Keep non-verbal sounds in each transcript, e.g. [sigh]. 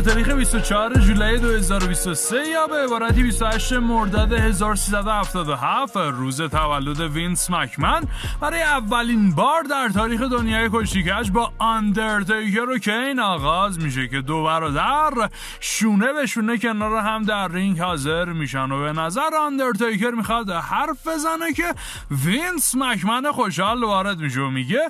به تاریخ 24 جولای 2023 یا به عبارتی 28 مرداد 1377 روز تولد وینس مکمن برای اولین بار در تاریخ دنیای کشتیکش با اندرتیکر و کین آغاز میشه که دو برادر شونه به شونه کنار هم در رینگ حاضر میشن و به نظر اندرتیکر میخواد حرف بزنه که وینس مکمن خوشحال وارد میشه و میگه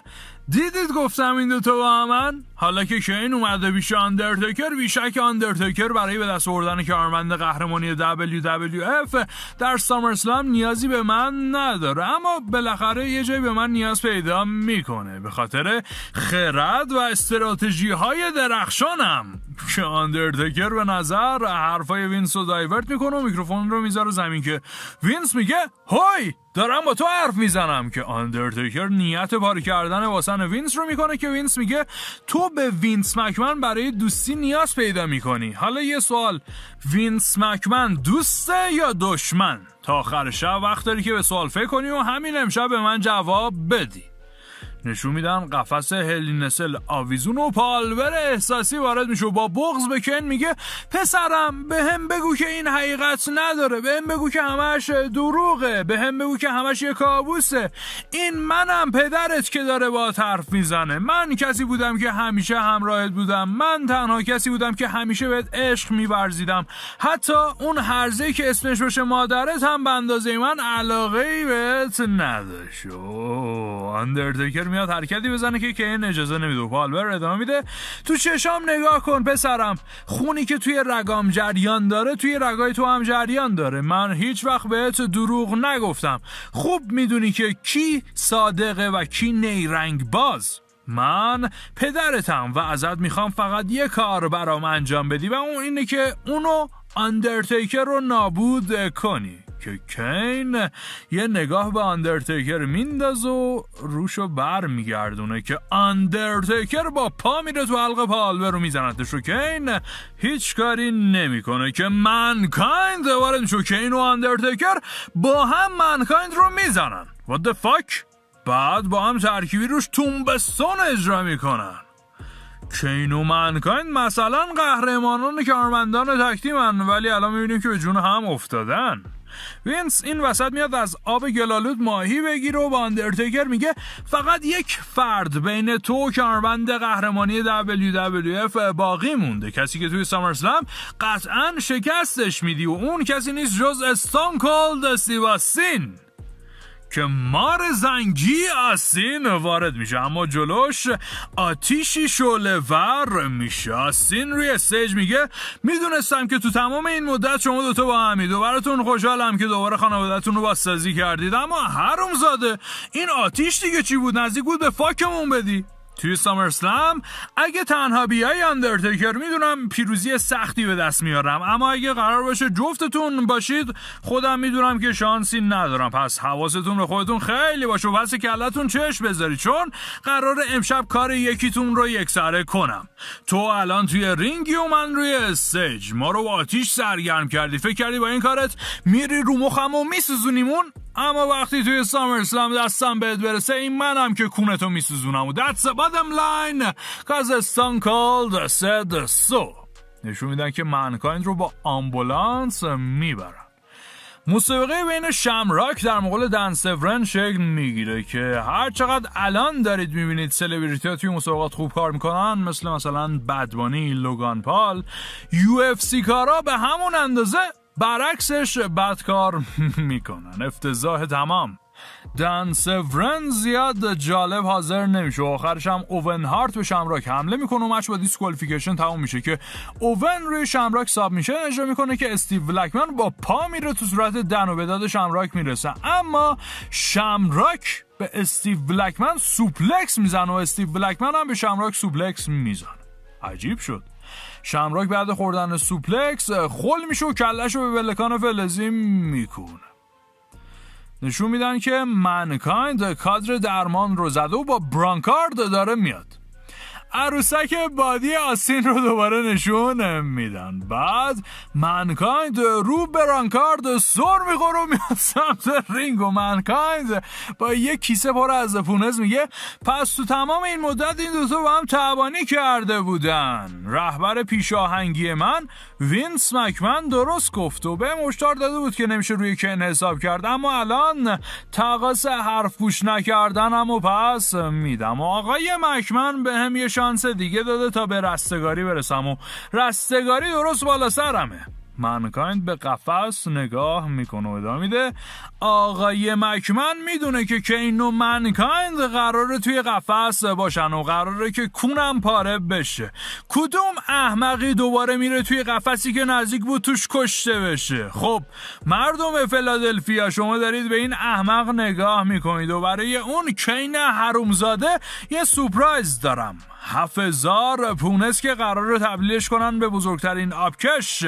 دیدید گفتم این دوتا با من حالا که کین اومده بیشه اندرتیکر بیشک اندرتیکر برای به دست آوردن کارمند قهرمانی WWF در سامرسلام نیازی به من نداره اما بالاخره یه جایی به من نیاز پیدا میکنه به خاطر خرد و استراتژی های درخشانم که آندرتکر به نظر حرفای وینس رو دایورت میکنه و میکروفون رو میذاره زمین که وینس میگه هوی دارم با تو حرف میزنم که آندرتکر نیت پاری کردن واسن وینس رو میکنه که وینس میگه تو به وینس مکمن برای دوستی نیاز پیدا میکنی حالا یه سوال وینس مکمن دوسته یا دشمن تا آخر شب وقت داری که به سوال فکر کنی و همین امشب به من جواب بدی نشون میدم قفس هلینسل آویزون و پالور احساسی وارد میشه و با بغز به میگه پسرم به هم بگو که این حقیقت نداره به هم بگو که همش دروغه به هم بگو که همش یه کابوسه این منم پدرت که داره با حرف میزنه من کسی بودم که همیشه همراهت بودم من تنها کسی بودم که همیشه بهت عشق میورزیدم حتی اون هرزه که اسمش باشه مادرت هم به اندازه من علاقه ای بهت نداشت اندرتکر میاد حرکتی بزنه که که این اجازه نمیده پالبر خب، ادامه میده تو چشام نگاه کن پسرم خونی که توی رگام جریان داره توی رگای تو هم جریان داره من هیچ وقت بهت دروغ نگفتم خوب میدونی که کی صادقه و کی نیرنگ باز من پدرتم و ازت میخوام فقط یه کار برام انجام بدی و اون اینه که اونو اندرتیکر رو نابود کنی که کین یه نگاه به اندرتیکر میندازه و روشو بر میگردونه که اندرتیکر با پا میره تو حلقه پالبرو میزندش و کین هیچ کاری نمیکنه که منکایند وارد میشه کین و اندرتیکر با هم منکایند رو میزنن و the fuck? بعد با هم ترکیبی روش تومبستون اجرا میکنن کین و منکایند مثلا قهرمانان کارمندان تکتیمن ولی الان میبینیم که به جون هم افتادن وینس این وسط میاد از آب گلالود ماهی بگیر و با میگه فقط یک فرد بین تو و کمربند قهرمانی WWF باقی مونده کسی که توی سامرسلم قطعا شکستش میدی و اون کسی نیست جز استان کولد سیواسین که مار زنگی آسین وارد میشه اما جلوش آتیشی شعله ور میشه از روی میگه میدونستم که تو تمام این مدت شما دوتا با همید و براتون خوشحالم که دوباره خانوادهتون رو بازسازی کردید اما هر زاده این آتیش دیگه چی بود نزدیک بود به فاکمون بدی توی سلام اگه تنها بیای اندرتیکر میدونم پیروزی سختی به دست میارم اما اگه قرار باشه جفتتون باشید خودم میدونم که شانسی ندارم پس حواستون به خودتون خیلی باشه و پس کلتون چش بذارید چون قرار امشب کار یکیتون رو یکسره کنم تو الان توی رینگی و من روی استیج ما رو با آتیش سرگرم کردی فکر کردی با این کارت میری رو مخم و میسوزونیمون اما وقتی توی سامر اسلام دستم بهت برسه این منم که کونتو میسوزونم و that's the bottom line cause stone نشون میدن که منکایند رو با آمبولانس میبرن مسابقه بین شمراک در مقابل دن سفرن شکل میگیره که هر چقدر الان دارید میبینید سلبریتی ها توی مسابقات خوب کار میکنن مثل مثلا بدبانی لوگان پال یو اف سی کارا به همون اندازه برعکسش بدکار [laughs] میکنن افتضاح تمام دن سفرن زیاد جالب حاضر نمیشه و آخرش هم اوون هارت به شمراک حمله میکنه و مچ با دیسکوالیفیکیشن تموم میشه که اوون روی شمراک ساب میشه اجرا میکنه که استیو بلکمن با پا میره تو صورت دن و بداد شمراک میرسه اما شمراک به استیو بلکمن سوپلکس میزنه و استیو بلکمن هم به شمراک سوپلکس میزنه عجیب شد شمراک بعد خوردن سوپلکس خل میشه و کلش رو به بلکان فلزی میکونه نشون میدن که منکایند کادر درمان رو زده و با برانکارد داره میاد عروسک بادی آسین رو دوباره نشون میدن بعد منکایند رو برانکارد سر میخور و میاد سمت رینگ و منکایند با یه کیسه پر از پونز میگه پس تو تمام این مدت این دوتا با هم تعبانی کرده بودن رهبر پیشاهنگی من وینس مکمن درست گفت و به مشتار داده بود که نمیشه روی کن حساب کرد اما الان تقاس حرف پوش نکردن و پس میدم آقای مکمن به هم یه شانس دیگه داده تا به رستگاری برسم و رستگاری درست بالا سرمه منکایند به قفس نگاه میکنه و ادامه میده آقای مکمن میدونه که کین و منکایند قراره توی قفس باشن و قراره که کونم پاره بشه کدوم احمقی دوباره میره توی قفسی که نزدیک بود توش کشته بشه خب مردم فلادلفیا شما دارید به این احمق نگاه میکنید و برای اون کین حرومزاده یه سپرایز دارم هفت هزار پونس که قرار تبلیش کنن به بزرگترین آبکش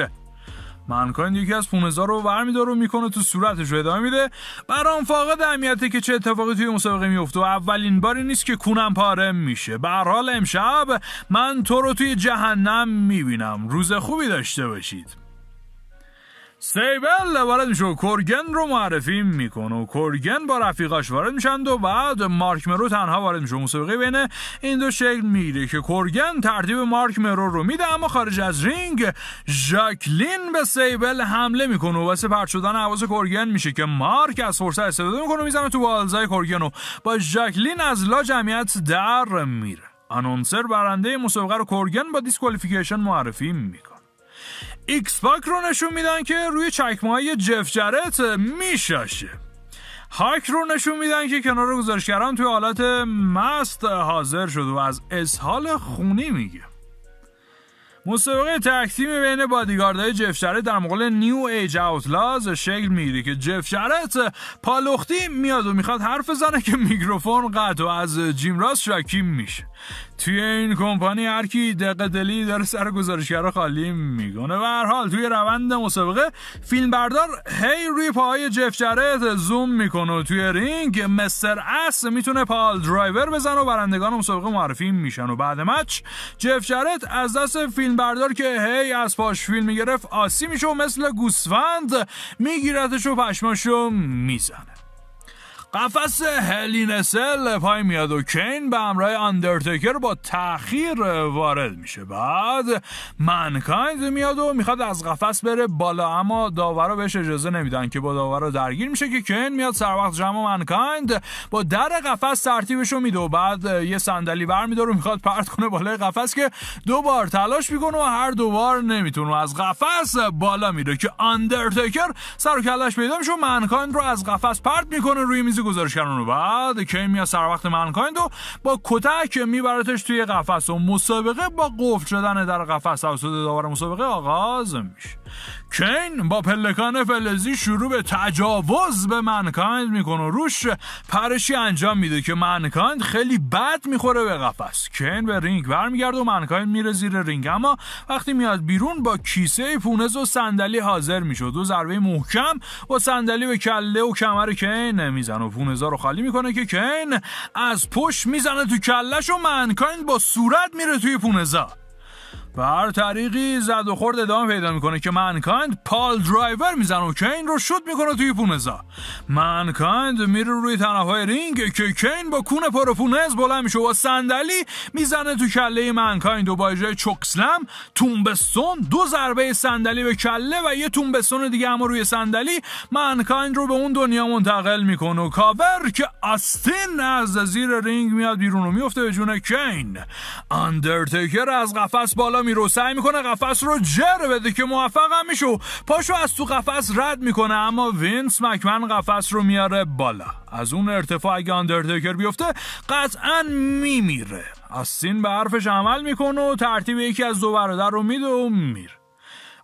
منکان یکی از پونزا رو و میکنه تو صورتش رو ادامه میده برام فاقد اهمیته که چه اتفاقی توی مسابقه میفته و اولین باری نیست که کونم پاره میشه به حال امشب من تو رو توی جهنم میبینم روز خوبی داشته باشید سیبل وارد میشه و کورگن رو معرفی میکنه و کورگن با رفیقاش وارد میشن و بعد مارک مرو تنها وارد میشه مسابقه بین این دو شکل میره که کورگن ترتیب مارک مرو رو میده اما خارج از رینگ ژاکلین به سیبل حمله میکنه و واسه پرت شدن حواس کورگن میشه که مارک از فرصت استفاده میکنه و میزنه تو بالزای کورگن و با ژاکلین از لا جمعیت در میره آنونسر برنده مسابقه رو کورگن با دیسکوالیفیکیشن معرفی میکنه ایکس پاک رو نشون میدن که روی چکمه جف جرت میشاشه هاک رو نشون میدن که کنار گزارشگران توی حالت مست حاضر شد و از اسهال خونی میگه مسابقه تکتیم بین بادیگاردهای جف شرت در مقال نیو ایج لاز شکل میگیره که جف شرت پالختی میاد و میخواد حرف زنه که میکروفون قطع و از جیم راس شکیم میشه توی این کمپانی هر کی دلی داره سر گزارشگرا خالی میگونه و هر حال توی روند مسابقه فیلم بردار هی روی پاهای جف زوم میکنه توی رینگ مستر اس میتونه پال درایور بزنه و برندگان مسابقه معرفی میشن و بعد مچ جف از دست فیلم بردار که هی از پاش فیلم میگرفت آسی میشه و مثل گوسفند میگیرتش و پشماشو میزنه قفس هلینسل پای میاد و کین به همراه اندرتیکر با تاخیر وارد میشه بعد منکایند میاد و میخواد از قفس بره بالا اما داورا بهش اجازه نمیدن که با داورا درگیر میشه که کین میاد سر وقت جمع منکایند با در قفس ترتیبشو میده و بعد یه صندلی برمیداره و میخواد پرت کنه بالای قفس که دو بار تلاش میکنه و هر دو بار نمیتونه از قفس بالا میره که اندرتیکر سر و کلش پیدا میشه و رو از قفس پرت میکنه روی میز گزارشگران و بعد کی میاد سر وقت منکایند و با کتک میبرتش توی قفس و مسابقه با قفل شدن در قفس توسط داور مسابقه آغاز میشه کین با پلکان فلزی شروع به تجاوز به منکایند میکنه و روش پرشی انجام میده که منکایند خیلی بد میخوره به قفس کین به رینگ برمیگرده و منکایند میره زیر رینگ اما وقتی میاد بیرون با کیسه پونز و صندلی حاضر میشه دو ضربه محکم با صندلی به کله و کمر کین میزنه و پونزا رو خالی میکنه که کین از پشت میزنه تو کلش و منکایند با صورت میره توی پونزا به هر طریقی زد و خورد ادامه پیدا میکنه که منکایند پال درایور میزنه و کین رو شوت میکنه توی پونزا منکایند میره روی تنه های رینگ که کین با کون پر بلند میشه و صندلی میزنه تو کله منکایند و با اجرای چوکسلم تومبستون دو ضربه صندلی به کله و یه تومبستون دیگه اما روی صندلی منکایند رو به اون دنیا منتقل میکنه و کاور که استین از زیر رینگ میاد بیرون و میفته به جون کین از قفس بالا میره سعی میکنه قفس رو جر بده که موفق هم میشه پاشو از تو قفس رد میکنه اما وینس مکمن قفس رو میاره بالا از اون ارتفاع اگه اندرتیکر بیفته قطعا میمیره از سین به حرفش عمل میکنه و ترتیب یکی از دو برادر رو میده و میره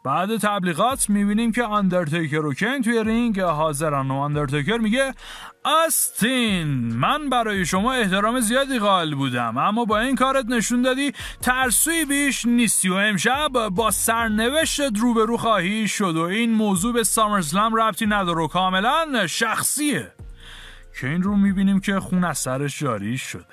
بعد تبلیغات میبینیم که اندرتیکر و کین توی رینگ حاضرن و اندرتیکر میگه آستین من برای شما احترام زیادی قائل بودم اما با این کارت نشون دادی ترسوی بیش نیستی و امشب با سرنوشت روبرو خواهی شد و این موضوع به سامرزلم ربطی نداره و کاملا شخصیه که این رو میبینیم که خون از سرش جاری شده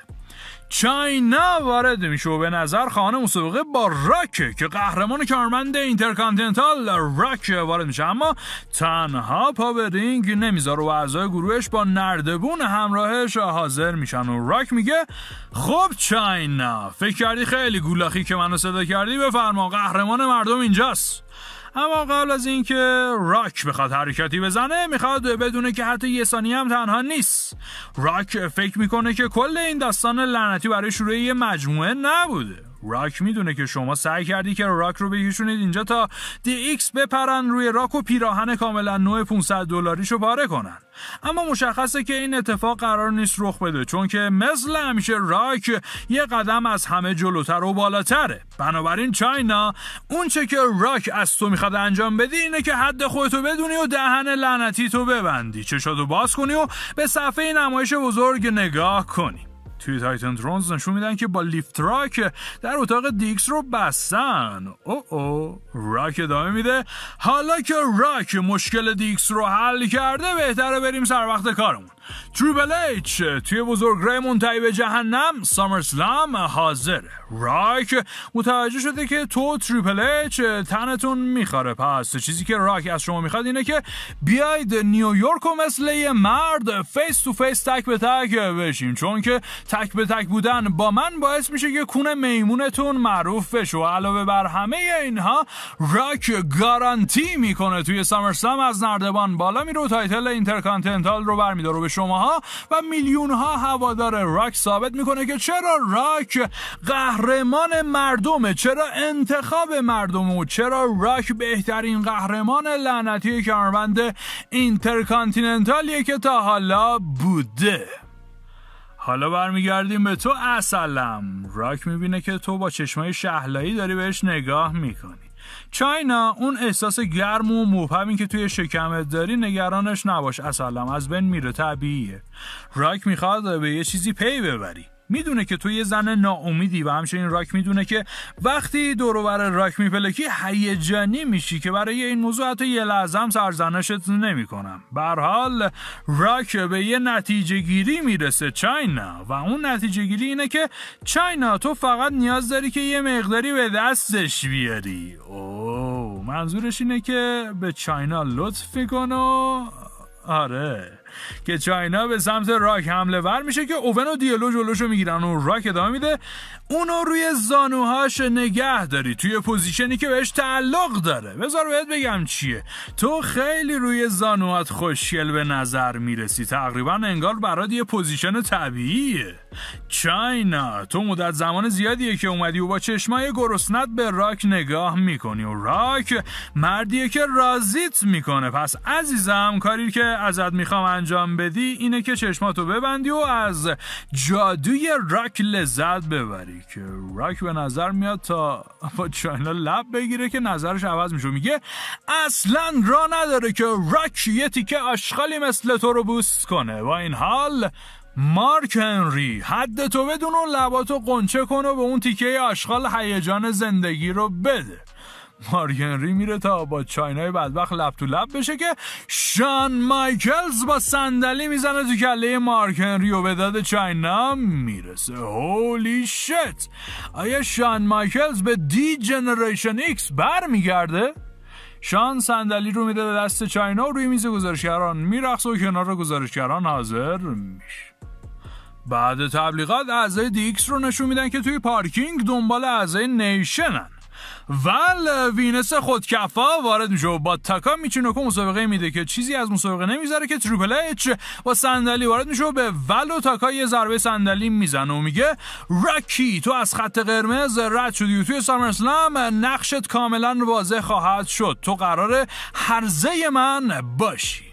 چاینا وارد میشه و به نظر خانه مسابقه با راکه که قهرمان کارمند اینترکانتینتال راکه وارد میشه اما تنها پا به رینگ نمیذاره و اعضای گروهش با نردبون همراهش حاضر میشن و راک میگه خب چاینا فکر کردی خیلی گولاخی که منو صدا کردی بفرما قهرمان مردم اینجاست اما قبل از اینکه راک بخواد حرکتی بزنه میخواد بدونه که حتی یه ثانیه هم تنها نیست راک فکر میکنه که کل این داستان لعنتی برای شروع یه مجموعه نبوده راک میدونه که شما سعی کردی که راک رو بکشونید اینجا تا دی ایکس بپرن روی راک و پیراهن کاملا نوع 500 دلاریشو پاره کنن اما مشخصه که این اتفاق قرار نیست رخ بده چون که مثل همیشه راک یه قدم از همه جلوتر و بالاتره بنابراین چاینا اونچه که راک از تو میخواد انجام بدی اینه که حد خودتو بدونی و دهن لعنتی تو ببندی و باز کنی و به صفحه نمایش بزرگ نگاه کنی توی تایتن ترونز نشون میدن که با لیفت راک در اتاق دیکس رو بستن او او راک ادامه میده حالا که راک مشکل دیکس رو حل کرده بهتره بریم سر وقت کارمون تریبل ایچ توی رای منتعی به جهنم سلام حاضر راک متوجه شده که تو تریپل ایچ تنتون میخاره پس چیزی که راک از شما میخواد اینه که بیاید نیویورک و مثل یه مرد فیس تو فیس تک به تک بشیم چون که تک به تک بودن با من باعث میشه که کونه میمونتون معروف بشه و علاوه بر همه اینها راک گارانتی میکنه توی سلام از نردبان بالا میره و تایتل اینترکانتنتال رو برمیداره شماها و میلیون ها هوادار راک ثابت میکنه که چرا راک قهرمان مردمه چرا انتخاب مردم و چرا راک بهترین قهرمان لعنتی کمربند اینترکانتیننتالیه که تا حالا بوده حالا برمیگردیم به تو اصلم راک میبینه که تو با چشمای شهلایی داری بهش نگاه میکنی چاینا اون احساس گرم و مبهمی که توی شکمت داری نگرانش نباش اصلا از بین میره طبیعیه راک میخواد به یه چیزی پی ببری میدونه که تو یه زن ناامیدی و همچنین راک میدونه که وقتی دور راک میپلکی هیجانی میشی که برای این موضوع حتی یه لحظه هم سرزنشت نمیکنم به حال راک به یه نتیجه گیری میرسه چاینا و اون نتیجه گیری اینه که چاینا تو فقط نیاز داری که یه مقداری به دستش بیاری اوه منظورش اینه که به چاینا لطف کن و آره که چاینا به سمت راک حمله ور میشه که اوون و دیالو جلوشو میگیرن و راک ادامه میده اونو روی زانوهاش نگه داری توی پوزیشنی که بهش تعلق داره بذار بهت بگم چیه تو خیلی روی زانوات خوشگل به نظر میرسی تقریبا انگار برات یه پوزیشن طبیعیه چاینا تو مدت زمان زیادیه که اومدی و با چشمای گرسنت به راک نگاه میکنی و راک مردیه که راضیت میکنه پس عزیزم کاری که ازت میخوام انجام بدی اینه که چشماتو ببندی و از جادوی راک لذت ببری که راک به نظر میاد تا با چاینا لب بگیره که نظرش عوض میشه میگه اصلا را نداره که راک یه تیکه آشغالی مثل تو رو بوست کنه با این حال مارک هنری حد تو بدون و لباتو قنچه کن و به اون تیکه آشغال هیجان زندگی رو بده مارک میره تا با چاینای بدبخ لب تو لب بشه که شان مایکلز با صندلی میزنه تو کله مارک و به داد چاینا میرسه هولی شت آیا شان مایکلز به دی جنریشن ایکس میگرده؟ شان صندلی رو میده دست چاینا و روی میز گزارشگران میرقص و کنار گزارشگران حاضر میشه بعد تبلیغات اعضای دیکس رو نشون میدن که توی پارکینگ دنبال اعضای نیشنن ول وینس خودکفا وارد میشه و با تکا که مسابقه میده که چیزی از مسابقه نمیذاره که تریپل اچ با صندلی وارد میشه و به ول و تاکا یه ضربه صندلی میزنه و میگه راکی تو از خط قرمز رد شدی و توی سامرسلم نقشت کاملا واضح خواهد شد تو قرار هرزه من باشی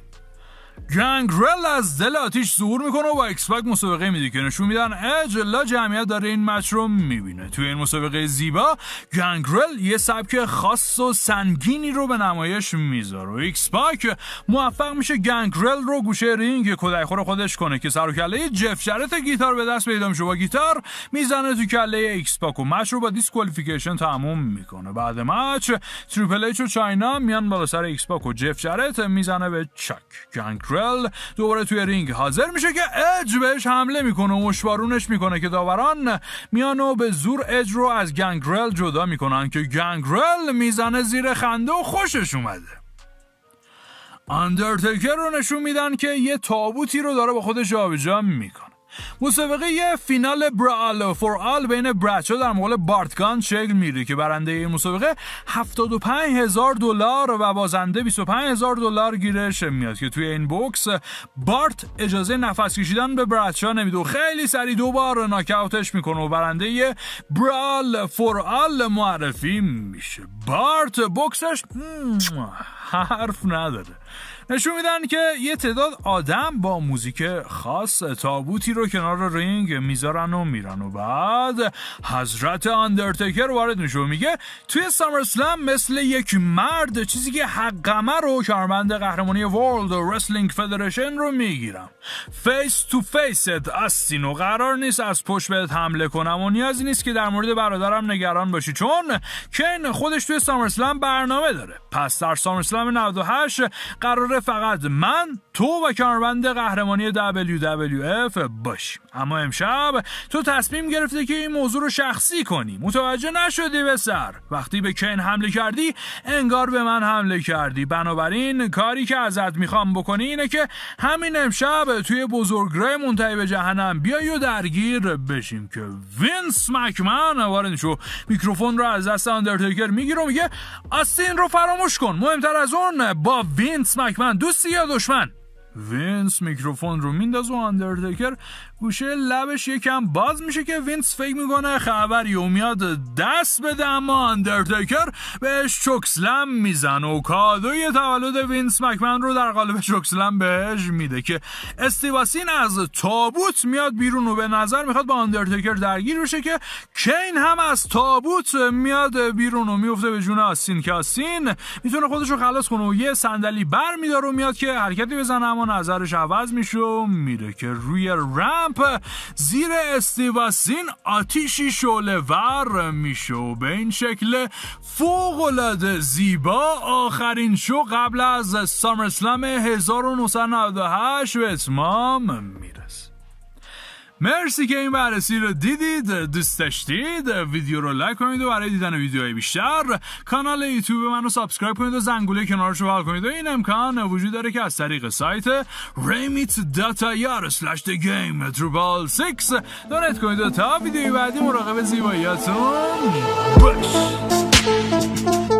گنگرل از دل آتیش ظهور میکنه و با اکسپک مسابقه میده که نشون میدن اجلا جمعیت داره این مچ رو میبینه توی این مسابقه زیبا گنگرل یه سبک خاص و سنگینی رو به نمایش میذاره و اکسپاک موفق میشه گنگرل رو گوشه رینگ خور خودش کنه که سر و کله جف شرط گیتار به دست پیدا میشه با گیتار میزنه تو کله اکسپاک و مچ رو با دیسکوالیفیکیشن تموم میکنه بعد مچ تریپل و چاینا میان بالا سر اکسپک و جف شرط میزنه به چک گنگ مکرل دوباره توی رینگ حاضر میشه که اج بهش حمله میکنه و مشوارونش میکنه که داوران میان و به زور اج رو از گنگرل جدا میکنن که گنگرل میزنه زیر خنده و خوشش اومده اندرتیکر رو نشون میدن که یه تابوتی رو داره با خودش آبجام میکنه مسابقه یه فینال برال فور آل بین برچو در مقابل بارتگان شکل میگیره که برنده این مسابقه 75 هزار دلار و بازنده 25 هزار دلار گیرش میاد که توی این بوکس بارت اجازه نفس کشیدن به برچو نمیده و خیلی سریع بار ناکاوتش میکنه و برنده برال فور آل معرفی میشه بارت بوکسش حرف نداره نشون میدن که یه تعداد آدم با موزیک خاص تابوتی رو کنار رینگ میذارن و میرن و بعد حضرت اندرتیکر وارد میشه و میگه توی سامرسلم مثل یک مرد چیزی که حقمه رو کارمند قهرمانی ورلد رسلینگ فدرشن رو میگیرم فیس تو فیست از سینو قرار نیست از پشت بهت حمله کنم و نیازی نیست که در مورد برادرم نگران باشی چون کین خودش توی سامرسلم برنامه داره پس در سامرسلم 98 قرار فقط من تو و کاربند قهرمانی WWF باشیم اما امشب تو تصمیم گرفته که این موضوع رو شخصی کنی متوجه نشدی به سر وقتی به کین حمله کردی انگار به من حمله کردی بنابراین کاری که ازت میخوام بکنی اینه که همین امشب توی بزرگراه منتهی به جهنم بیای و درگیر بشیم که وینس مکمن وارد شو میکروفون رو از دست اندرتیکر میگیر و میگه آستین رو فراموش کن مهمتر از اون با وینس مکمن دشمن دوستی یا دشمن وینس میکروفون رو میندازه و اندرتکر گوشه لبش یکم باز میشه که وینس فکر میکنه خبری و میاد دست بده اما اندرتکر بهش چکسلم میزن و کادوی تولد وینس مکمن رو در قالب چکسلم بهش میده که استیواسین از تابوت میاد بیرون و به نظر میخواد با اندرتکر درگیر بشه که کین هم از تابوت میاد بیرون و میفته به جون آسین که آسین میتونه خودش رو خلاص کنه و یه صندلی بر میدار و میاد که حرکتی بزنه اما نظرش عوض میشه و میره که روی رمپ زیر استیواسین آتیشی شعله ور میشه و به این شکل العاده زیبا آخرین شو قبل از سامرسلم 1998 به اتمام میرسه مرسی که این بررسی رو دیدید دوست داشتید ویدیو رو لایک کنید و برای دیدن ویدیوهای بیشتر کانال یوتیوب منو سابسکرایب کنید و زنگوله کنارش رو کنید و این امکان وجود داره که از طریق سایت remit.ir/thegame 6 دونت کنید و تا ویدیوی بعدی مراقب زیباییاتون باش